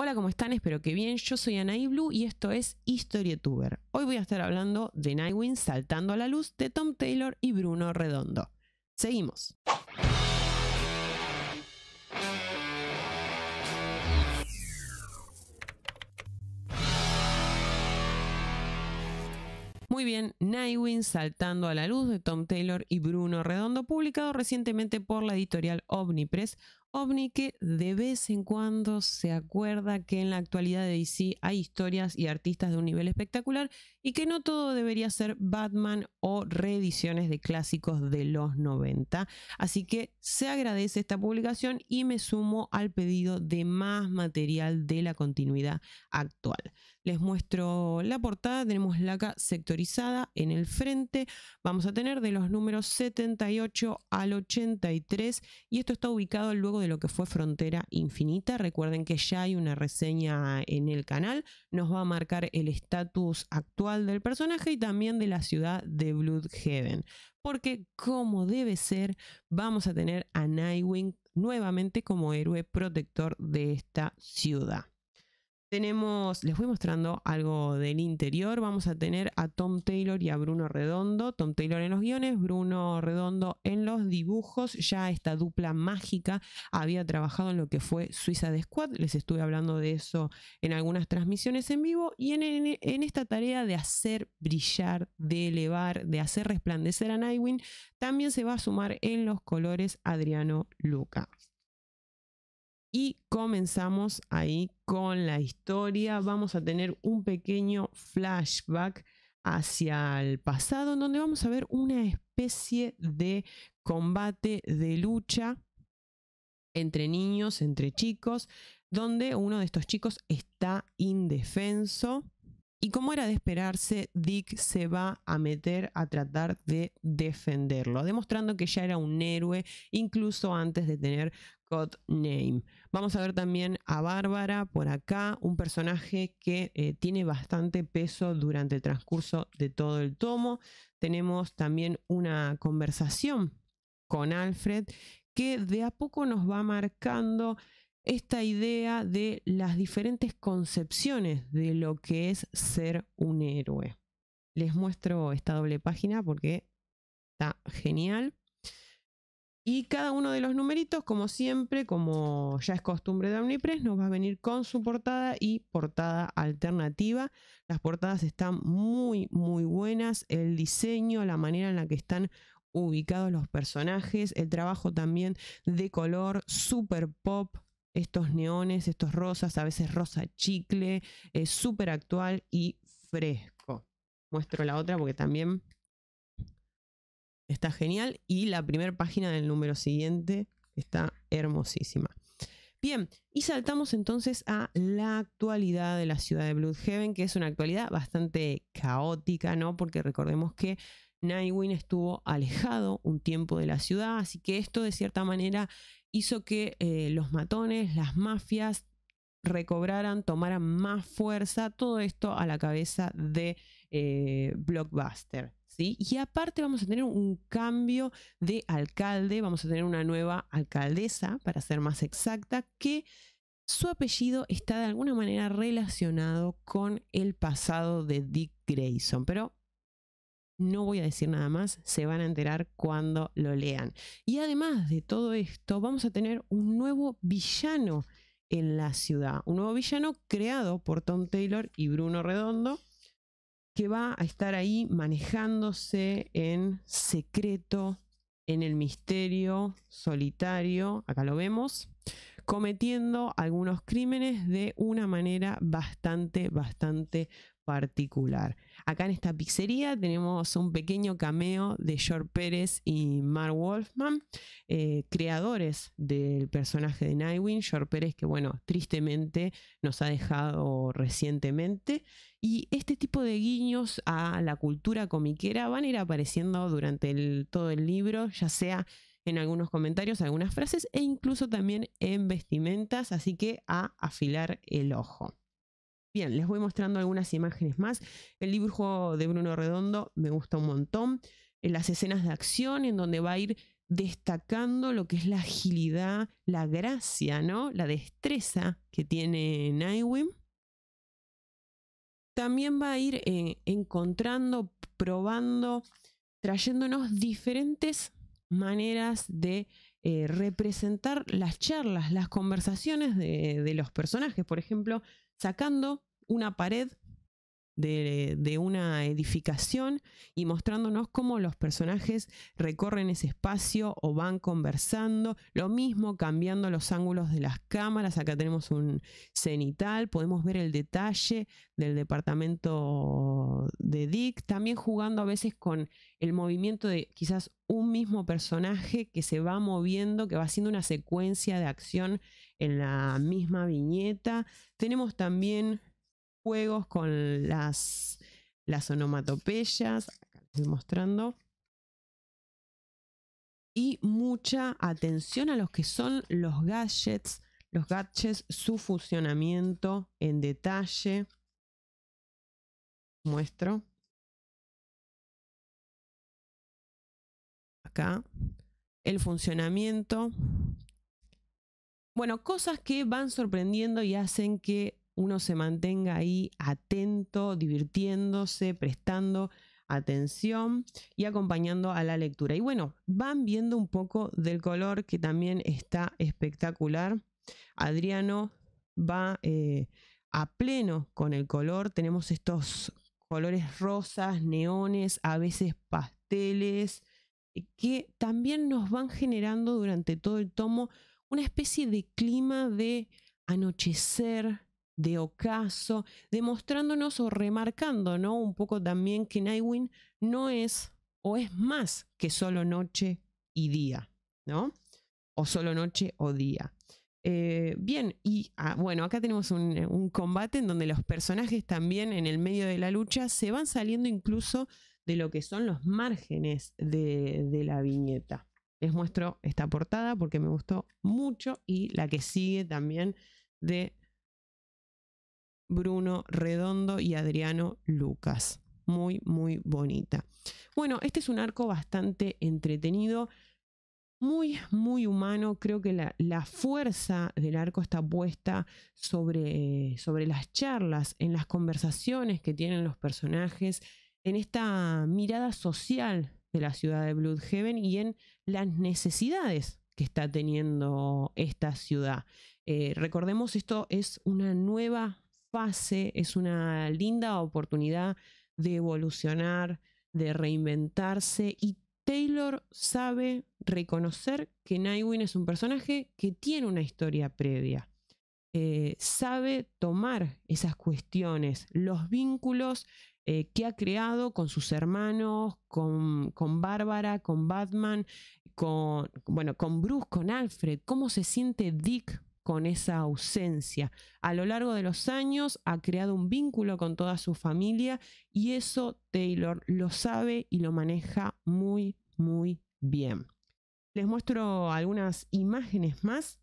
Hola, ¿cómo están? Espero que bien. Yo soy Anaí Blue y esto es Historietuber. Hoy voy a estar hablando de Nightwing saltando a la luz de Tom Taylor y Bruno Redondo. Seguimos. Muy bien, Nightwing saltando a la luz de Tom Taylor y Bruno Redondo, publicado recientemente por la editorial Omnipress, ovni que de vez en cuando se acuerda que en la actualidad de DC hay historias y artistas de un nivel espectacular y que no todo debería ser Batman o reediciones de clásicos de los 90. Así que se agradece esta publicación y me sumo al pedido de más material de la continuidad actual. Les muestro la portada, tenemos laca sectorizada en el frente, vamos a tener de los números 78 al 83 y esto está ubicado luego de lo que fue Frontera Infinita. Recuerden que ya hay una reseña en el canal. Nos va a marcar el estatus actual del personaje y también de la ciudad de Bloodhaven. Porque como debe ser, vamos a tener a Nightwing nuevamente como héroe protector de esta ciudad. Tenemos, les voy mostrando algo del interior. Vamos a tener a Tom Taylor y a Bruno Redondo. Tom Taylor en los guiones, Bruno Redondo en los dibujos. Ya esta dupla mágica había trabajado en lo que fue Suiza de Squad. Les estuve hablando de eso en algunas transmisiones en vivo. Y en, esta tarea de hacer brillar, de elevar, de hacer resplandecer a Nightwing, también se va a sumar en los colores Adriano Luca y comenzamos ahí con la historia. Vamos a tener un pequeño flashback hacia el pasado, en donde vamos a ver una especie de combate, de lucha entre niños, entre chicos, donde uno de estos chicos está indefenso. Y como era de esperarse, Dick se va a meter a tratar de defenderlo, demostrando que ya era un héroe incluso antes de tener Name. Vamos a ver también a Bárbara por acá, un personaje que eh, tiene bastante peso durante el transcurso de todo el tomo. Tenemos también una conversación con Alfred que de a poco nos va marcando esta idea de las diferentes concepciones de lo que es ser un héroe. Les muestro esta doble página porque está genial. Y cada uno de los numeritos, como siempre, como ya es costumbre de Omnipress, nos va a venir con su portada y portada alternativa. Las portadas están muy, muy buenas. El diseño, la manera en la que están ubicados los personajes, el trabajo también de color, super pop, estos neones, estos rosas, a veces rosa chicle, es súper actual y fresco. Muestro la otra porque también está genial. Y la primera página del número siguiente está hermosísima. Bien, y saltamos entonces a la actualidad de la ciudad de Bloodhaven, que es una actualidad bastante caótica, ¿no? Porque recordemos que Nightwing estuvo alejado un tiempo de la ciudad, así que esto de cierta manera hizo que eh, los matones, las mafias recobraran, tomaran más fuerza, todo esto a la cabeza de eh, blockbuster. ¿sí? Y aparte vamos a tener un cambio de alcalde, vamos a tener una nueva alcaldesa, para ser más exacta, que su apellido está de alguna manera relacionado con el pasado de Dick Grayson, pero no voy a decir nada más, se van a enterar cuando lo lean. Y además de todo esto, vamos a tener un nuevo villano en la ciudad, un nuevo villano creado por Tom Taylor y Bruno Redondo, que va a estar ahí manejándose en secreto, en el misterio solitario, acá lo vemos, cometiendo algunos crímenes de una manera bastante, bastante particular. Acá en esta pizzería tenemos un pequeño cameo de George Pérez y Mark Wolfman, eh, creadores del personaje de Nightwing. George Pérez que, bueno, tristemente nos ha dejado recientemente. Y este tipo de guiños a la cultura comiquera van a ir apareciendo durante todo el libro, ya sea en algunos comentarios, algunas frases e incluso también en vestimentas, así que a afilar el ojo. Bien, les voy mostrando algunas imágenes más. El dibujo de Bruno Redondo me gusta un montón. En las escenas de acción, en donde va a ir destacando lo que es la agilidad, la gracia, ¿no? La destreza que tiene Nightwing. También va a ir eh, encontrando, probando, trayéndonos diferentes maneras de eh, representar las charlas, las conversaciones de los personajes. Por ejemplo, sacando una pared de, una edificación y mostrándonos cómo los personajes recorren ese espacio o van conversando. Lo mismo cambiando los ángulos de las cámaras. Acá tenemos un cenital, podemos ver el detalle del departamento de Dick. También jugando a veces con el movimiento de quizás un mismo personaje que se va moviendo, que va haciendo una secuencia de acción en la misma viñeta. Tenemos también juegos con las, las onomatopeyas. Acá estoy mostrando. Y mucha atención a los que son los gadgets, los gadgets, su funcionamiento en detalle. Muestro. Acá. El funcionamiento. Bueno, cosas que van sorprendiendo y hacen que uno se mantenga ahí atento, divirtiéndose, prestando atención y acompañando a la lectura. Y bueno, van viendo un poco del color que también está espectacular. Adriano va eh, a pleno con el color. Tenemos estos colores rosas, neones, a veces pasteles, eh, que también nos van generando durante todo el tomo una especie de clima de anochecer, de ocaso, demostrándonos o remarcando un poco también que Nightwing no es o es más que solo noche y día, ¿no? O solo noche o día. Eh, bien, y ah, bueno, acá tenemos un, combate en donde los personajes también en el medio de la lucha se van saliendo incluso de lo que son los márgenes de, de la viñeta. Les muestro esta portada porque me gustó mucho y la que sigue también de Bruno Redondo y Adriano Lucas. Muy, muy bonita. Bueno, este es un arco bastante entretenido, muy, muy humano. Creo que la, fuerza del arco está puesta sobre, sobre las charlas, en las conversaciones que tienen los personajes, en esta mirada social de la ciudad de Bloodhaven y en las necesidades que está teniendo esta ciudad. Eh, recordemos, esto es una nueva fase es una linda oportunidad de evolucionar, de reinventarse y Taylor sabe reconocer que Nightwing es un personaje que tiene una historia previa. Eh, sabe tomar esas cuestiones, los vínculos eh, que ha creado con sus hermanos, con, con Bárbara, con Batman, con, bueno, con Bruce, con Alfred, cómo se siente Dick con esa ausencia. A lo largo de los años ha creado un vínculo con toda su familia y eso Taylor lo sabe y lo maneja muy, muy bien. Les muestro algunas imágenes más.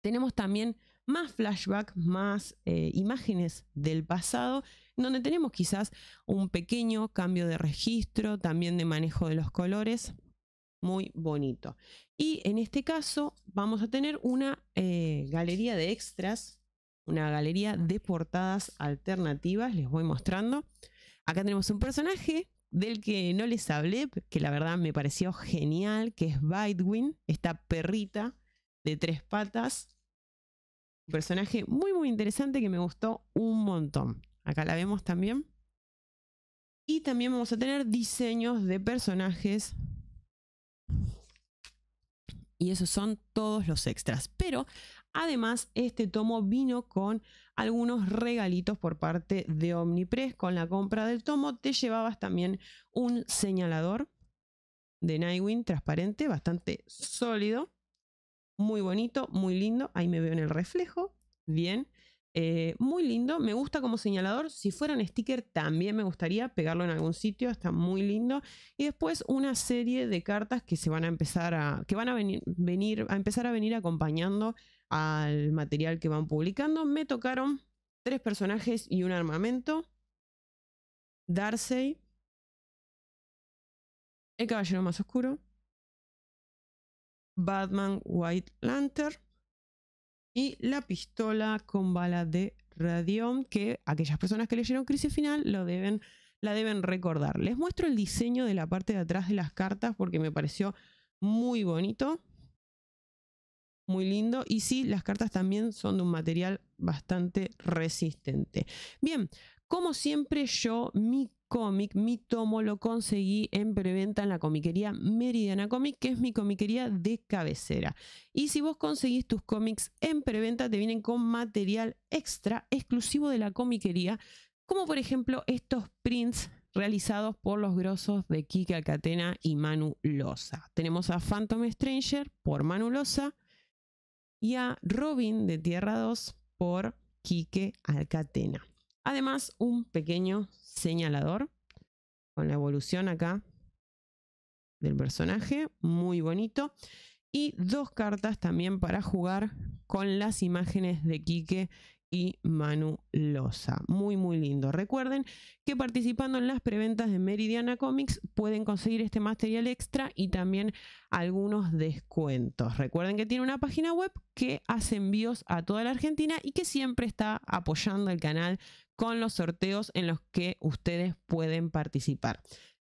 Tenemos también más flashbacks, más eh, imágenes del pasado, donde tenemos quizás un pequeño cambio de registro, también de manejo de los colores muy bonito. Y en este caso vamos a tener una eh, galería de extras, una galería de portadas alternativas, les voy mostrando. Acá tenemos un personaje del que no les hablé, que la verdad me pareció genial, que es Bidewin, esta perrita de tres patas. Un personaje muy, muy interesante que me gustó un montón. Acá la vemos también. Y también vamos a tener diseños de personajes y esos son todos los extras. Pero además este tomo vino con algunos regalitos por parte de Omnipress. Con la compra del tomo te llevabas también un señalador de Nightwing transparente, bastante sólido. Muy bonito, muy lindo. Ahí me veo en el reflejo. Bien. Eh, muy lindo, me gusta como señalador. Si fuera un sticker también me gustaría pegarlo en algún sitio, está muy lindo. Y después una serie de cartas que se van a empezar a, que van a venir, a empezar a venir acompañando al material que van publicando. Me tocaron tres personajes y un armamento. Darcy, el Caballero Más Oscuro, Batman White Lantern y la pistola con bala de radión, que aquellas personas que leyeron Crisis Final lo deben, la deben recordar. Les muestro el diseño de la parte de atrás de las cartas porque me pareció muy bonito, muy lindo. Y sí, las cartas también son de un material bastante resistente. Bien, como siempre yo, mi cómic. Mi tomo lo conseguí en preventa en la comiquería Meridiana Comic, que es mi comiquería de cabecera. Y si vos conseguís tus cómics en preventa, te vienen con material extra exclusivo de la comiquería, como por ejemplo estos prints realizados por los grosos de Kike Alcatena y Manu Loza. Tenemos a Phantom Stranger por Manu Loza y a Robin de Tierra 2 por Kike Alcatena. Además, un pequeño señalador con la evolución acá del personaje, muy bonito. Y dos cartas también para jugar con las imágenes de Quique y Manu Loza. Muy, muy lindo. Recuerden que participando en las preventas de Meridiana Comics pueden conseguir este material extra y también algunos descuentos. Recuerden que tiene una página web que hace envíos a toda la Argentina y que siempre está apoyando el canal con los sorteos en los que ustedes pueden participar.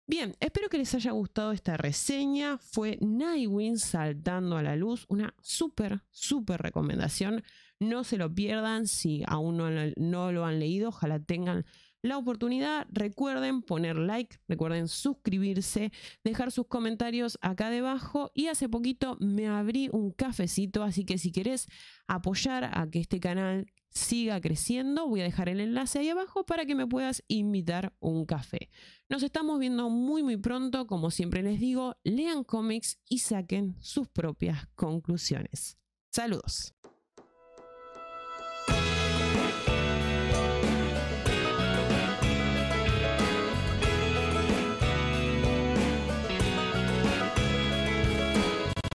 Bien, espero que les haya gustado esta reseña. Fue Nightwing saltando a la luz, una súper, súper recomendación. No se lo pierdan si aún no, no lo han leído. Ojalá tengan la oportunidad. Recuerden poner like, recuerden suscribirse, dejar sus comentarios acá debajo y hace poquito me abrí un cafecito, así que si querés apoyar a que este canal siga creciendo, voy a dejar el enlace ahí abajo para que me puedas invitar un café. Nos estamos viendo muy muy pronto, como siempre les digo, lean cómics y saquen sus propias conclusiones. Saludos.